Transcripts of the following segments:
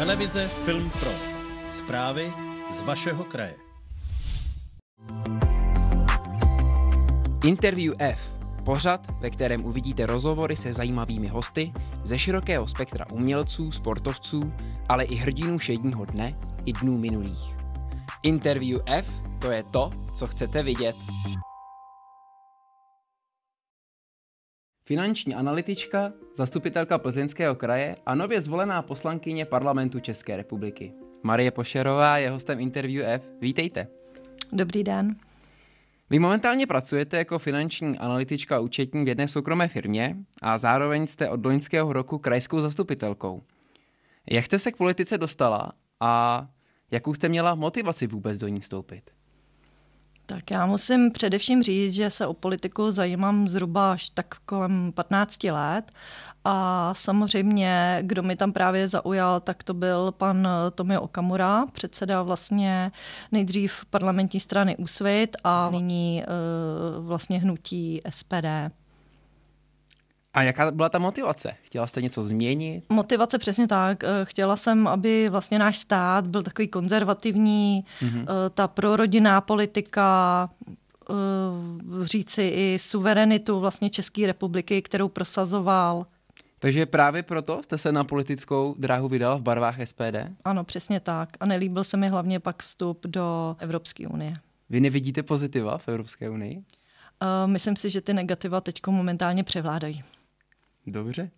Televize Film Pro. Zprávy z vašeho kraje. Interview F. Pořad, ve kterém uvidíte rozhovory se zajímavými hosty ze širokého spektra umělců, sportovců, ale i hrdinů šedního dne i dnů minulých. Interview F to je to, co chcete vidět. finanční analytička, zastupitelka Plzeňského kraje a nově zvolená poslankyně parlamentu České republiky. Marie Pošerová je hostem Interview F. Vítejte. Dobrý den. Vy momentálně pracujete jako finanční analytička a účetní v jedné soukromé firmě a zároveň jste od loňského roku krajskou zastupitelkou. Jak jste se k politice dostala a jakou jste měla motivaci vůbec do ní vstoupit? Tak já musím především říct, že se o politiku zajímám zhruba až tak kolem 15 let a samozřejmě, kdo mi tam právě zaujal, tak to byl pan Tomio Okamura, předseda vlastně nejdřív parlamentní strany Úsvit a mhm. nyní eh, vlastně hnutí SPD. A jaká byla ta motivace? Chtěla jste něco změnit? Motivace přesně tak. Eh, chtěla jsem, aby vlastně náš stát byl takový konzervativní, mm-hmm. ta prorodinná politika, eh, říci i suverenitu vlastně České republiky, kterou prosazoval. Takže právě proto jste se na politickou dráhu vydala v barvách SPD? Ano, přesně tak. A nelíbil se mi hlavně pak vstup do Evropské unie. Vy nevidíte pozitiva v Evropské unii? Uh, myslím si, že ty negativa teď momentálně převládají. Dobře.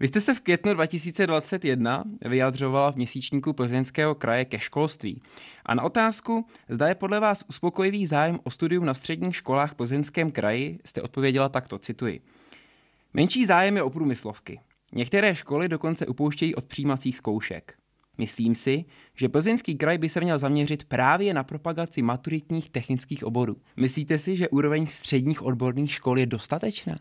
Vy jste se v květnu 2021 vyjadřovala v měsíčníku plzeňského kraje ke školství. A na otázku, zda je podle vás uspokojivý zájem o studium na středních školách v plzeňském kraji, jste odpověděla takto, cituji. Menší zájem je o průmyslovky. Některé školy dokonce upouštějí od přijímacích zkoušek. Myslím si, že plzeňský kraj by se měl zaměřit právě na propagaci maturitních technických oborů. Myslíte si, že úroveň středních odborných škol je dostatečná?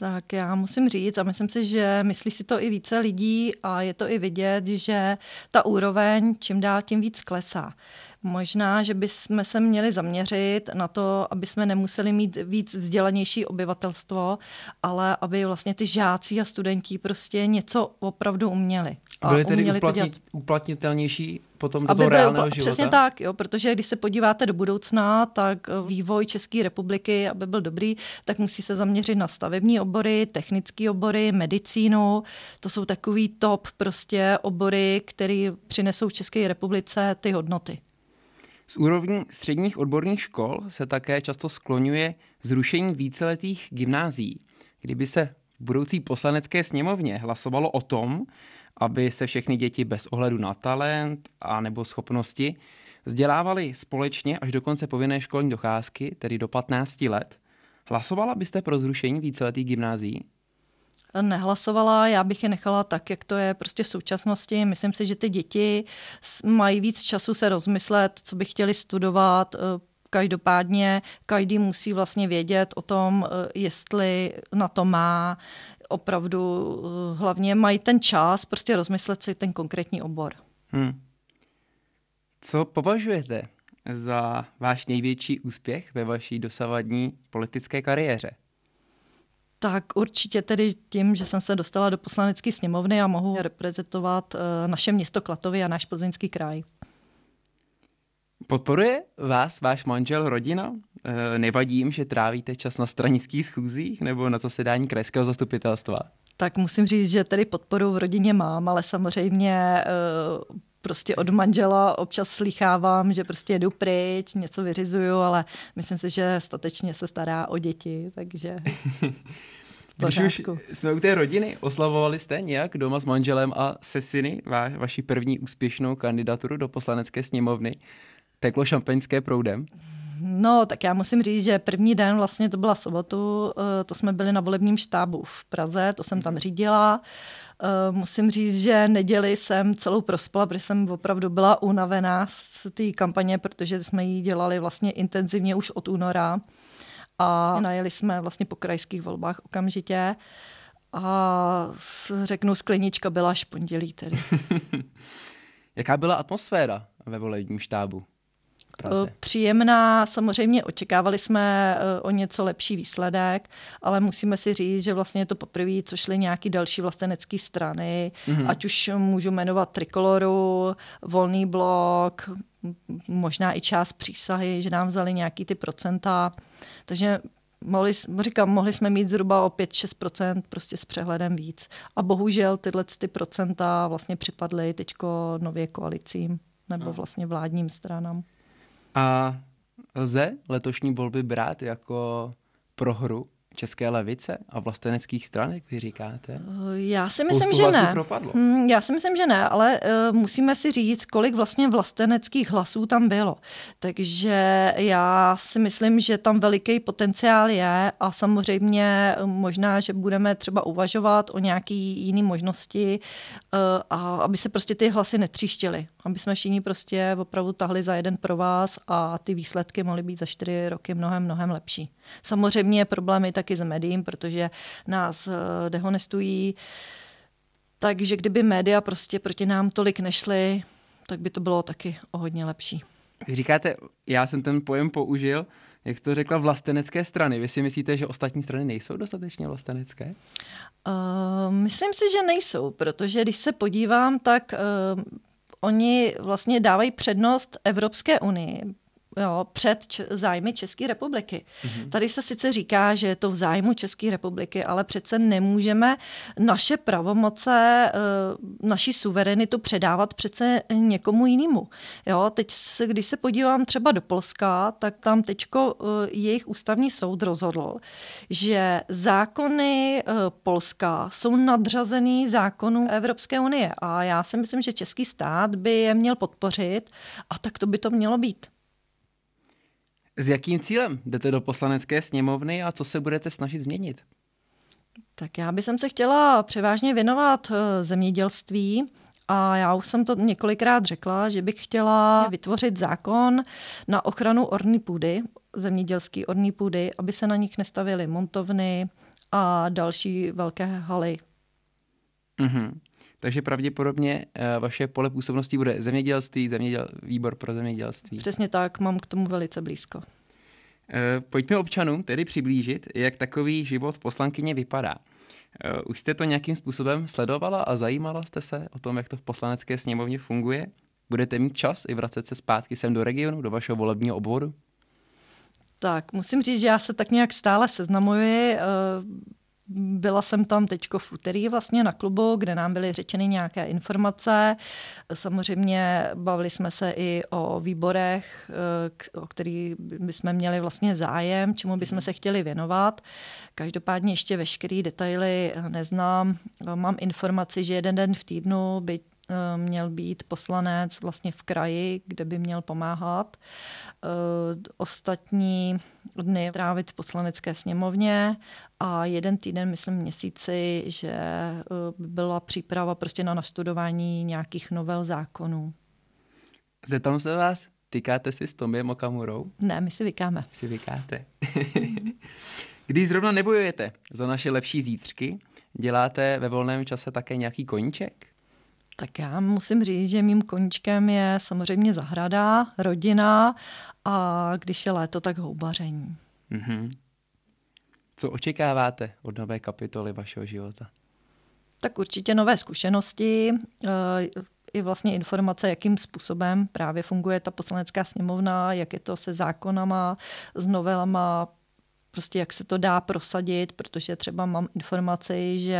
Tak já musím říct a myslím si, že myslí si to i více lidí a je to i vidět, že ta úroveň čím dál tím víc klesá. Možná, že bychom se měli zaměřit na to, aby jsme nemuseli mít víc vzdělanější obyvatelstvo, ale aby vlastně ty žáci a studenti prostě něco opravdu uměli. A byli tedy uměli uplatni, to dělat. uplatnitelnější potom do toho reálného života. Přesně tak, jo, protože když se podíváte do budoucna, tak eh, vývoj České republiky, aby byl dobrý, tak musí se zaměřit na stavební obory, technické obory, medicínu. To jsou takový top prostě obory, které přinesou České republice ty hodnoty. Z úrovní středních odborných škol se také často skloňuje zrušení víceletých gymnázií, kdyby se v budoucí poslanecké sněmovně hlasovalo o tom, aby se všechny děti bez ohledu na talent a nebo schopnosti vzdělávali společně až do konce povinné školní docházky, tedy do 15 let, hlasovala byste pro zrušení víceletých gymnázií? nehlasovala, já bych je nechala tak, jak to je prostě v současnosti. Myslím si, že ty děti mají víc času se rozmyslet, co by chtěli studovat, eh, Každopádně každý musí vlastně vědět o tom, eh, jestli na to má opravdu, eh, hlavně mají ten čas prostě rozmyslet si ten konkrétní obor. Hmm. Co považujete za váš největší úspěch ve vaší dosavadní politické kariéře? Tak určitě tedy tím, že jsem se dostala do poslanecké sněmovny a mohu reprezentovat eh, naše město Klatovy a náš plzeňský kraj. Podporuje vás váš manžel rodina? Eh, nevadí jim, že trávíte čas na stranických schůzích nebo na zasedání krajského zastupitelstva? Tak musím říct, že tedy podporu v rodině mám, ale samozřejmě eh, prostě od manžela občas slychávám, že prostě jedu pryč, něco vyřizuju, ale myslím si, že statečně se stará o děti, takže... Když už jsme u té rodiny, oslavovali jste nějak doma s manželem a se syny va- vaši první úspěšnou kandidaturu do poslanecké sněmovny? Teklo šampaňské proudem? No, tak já musím říct, že první den vlastně to byla sobotu, eh, to jsme byli na volebním štábu v Praze, to jsem tam mhm. řídila Eh, musím říct, že neděli jsem celou prospala, protože jsem opravdu byla unavená z té kampaně, protože jsme ji dělali vlastně intenzivně už od února a najeli jsme vlastně po krajských volbách okamžitě. A řeknu, sklenička byla až pondělí tedy. Jaká byla atmosféra ve volebním štábu? Eh, příjemná, samozřejmě očekávali jsme eh, o něco lepší výsledek, ale musíme si říct, že vlastně je to poprvé, co šly nějaký další vlastenecké strany, mm-hmm. ať už můžu jmenovat Trikoloru, Volný blok, možná i část přísahy, že nám vzali nějaký ty procenta. Takže mohli, říkám, mohli jsme mít zhruba o 5-6% prostě s přehledem víc. A bohužel tyhle ty procenta vlastně připadly teďko nově koalicím nebo vlastně vládním stranám. A lze letošní volby brát jako prohru české levice a vlasteneckých stran, jak vy říkáte? Eh, já si myslím, Spoustu že ne. Propadlo. Hmm, já si myslím, že ne, ale uh, musíme si říct, kolik vlastně vlasteneckých hlasů tam bylo. Takže já si myslím, že tam veliký potenciál je a samozřejmě eh, možná, že budeme třeba uvažovat o nějaký jiný možnosti, uh, a aby se prostě ty hlasy netříštily. Aby jsme všichni prostě opravdu tahli za jeden pro vás a ty výsledky mohly být za čtyři roky mnohem, mnohem lepší. Samozřejmě problémy tak taky s médiím, protože nás eh, dehonestují. Takže kdyby média prostě proti nám tolik nešly, tak by to bylo taky o hodně lepší. Říkáte, já jsem ten pojem použil, jak to řekla, vlastenecké strany. Vy si myslíte, že ostatní strany nejsou dostatečně vlastenecké? Uh, myslím si, že nejsou, protože když se podívám, tak uh, oni vlastně dávají přednost Evropské unii, jo, před č- zájmy České republiky. Mm-hmm. Tady se sice říká, že je to v zájmu České republiky, ale přece nemůžeme naše pravomoce, eh, naši suverenitu předávat přece někomu jinému. Jo, teď, když se podívám třeba do Polska, tak tam teďko eh, jejich ústavní soud rozhodl, že zákony eh, Polska jsou nadřazený zákonům Evropské unie a já si myslím, že český stát by je měl podpořit a tak to by to mělo být. S jakým cílem jdete do poslanecké sněmovny a co se budete snažit změnit? Tak já bych se chtěla převážně věnovat eh, zemědělství. A já už jsem to několikrát řekla, že bych chtěla vytvořit zákon na ochranu orní půdy, zemědělský orní půdy, aby se na nich nestavily montovny a další velké haly. Mm-hmm takže pravděpodobně eh, vaše pole působnosti bude zemědělství, zeměděl, výbor pro zemědělství. Přesně tak, mám k tomu velice blízko. Eh, pojďme občanům tedy přiblížit, jak takový život poslankyně vypadá. Eh, už jste to nějakým způsobem sledovala a zajímala jste se o tom, jak to v poslanecké sněmovně funguje? Budete mít čas i vracet se zpátky sem do regionu, do vašeho volebního obvodu? Tak, musím říct, že já se tak nějak stále seznamuji. Byla jsem tam teďko v úterý vlastně na klubu, kde nám byly řečeny nějaké informace. Samozřejmě bavili jsme se i o výborech, eh, o který bychom měli vlastně zájem, čemu bychom mhm. se chtěli věnovat. Každopádně ještě veškerý detaily eh, neznám. Eh, mám informaci, že jeden den v týdnu by měl být poslanec vlastně v kraji, kde by měl pomáhat. Ostatní dny trávit v poslanecké sněmovně a jeden týden, myslím měsíci, že eh, byla příprava prostě na nastudování nějakých novel zákonů. Zeptám se vás, tykáte si s Tomiem Okamurou? Ne, my si vykáme. Si vykáte. Když zrovna nebojujete za naše lepší zítřky, děláte ve volném čase také nějaký koníček? Tak já musím říct, že mým koníčkem je samozřejmě zahrada, rodina a když je léto, tak houbaření. Mm-hmm. Co očekáváte od nové kapitoly vašeho života? Tak určitě nové zkušenosti, eh, i vlastně informace, jakým způsobem právě funguje ta poslanecká sněmovna, jak je to se zákonama, s novelama, prostě jak se to dá prosadit, protože třeba mám informaci, že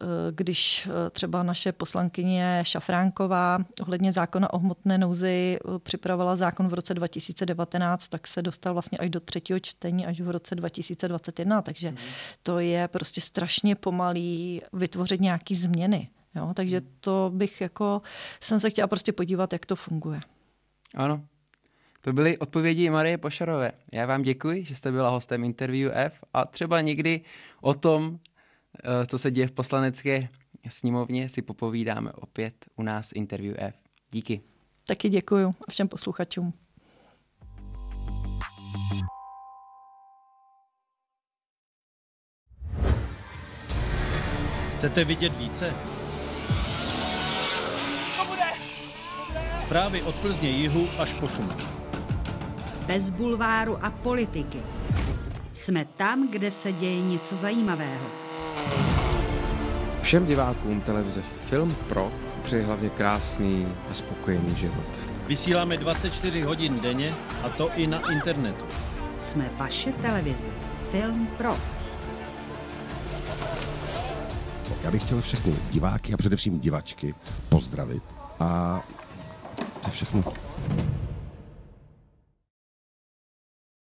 eh, když eh, třeba naše poslankyně Šafránková ohledně zákona o hmotné nouzi eh, připravila zákon v roce 2019, tak se dostal vlastně až do třetího čtení až v roce 2021, takže mhm. to je prostě strašně pomalý vytvořit nějaký změny. Jo? Takže mhm. to bych jako, jsem se chtěla prostě podívat, jak to funguje. Ano, to byly odpovědi Marie Pošarové. Já vám děkuji, že jste byla hostem interview F a třeba někdy o tom, eh, co se děje v poslanecké sněmovně, si popovídáme opět u nás interview F. Díky. Taky děkuji a všem posluchačům. Chcete vidět více? Zprávy od Plzně jihu až po Šumku bez bulváru a politiky. Jsme tam, kde se děje něco zajímavého. Všem divákům televize Film Pro přeji hlavně krásný a spokojený život. Vysíláme 24 hodin denně a to i na internetu. Jsme vaše televize Film Pro. Já bych chtěl všechny diváky a především divačky pozdravit. A to je všechno.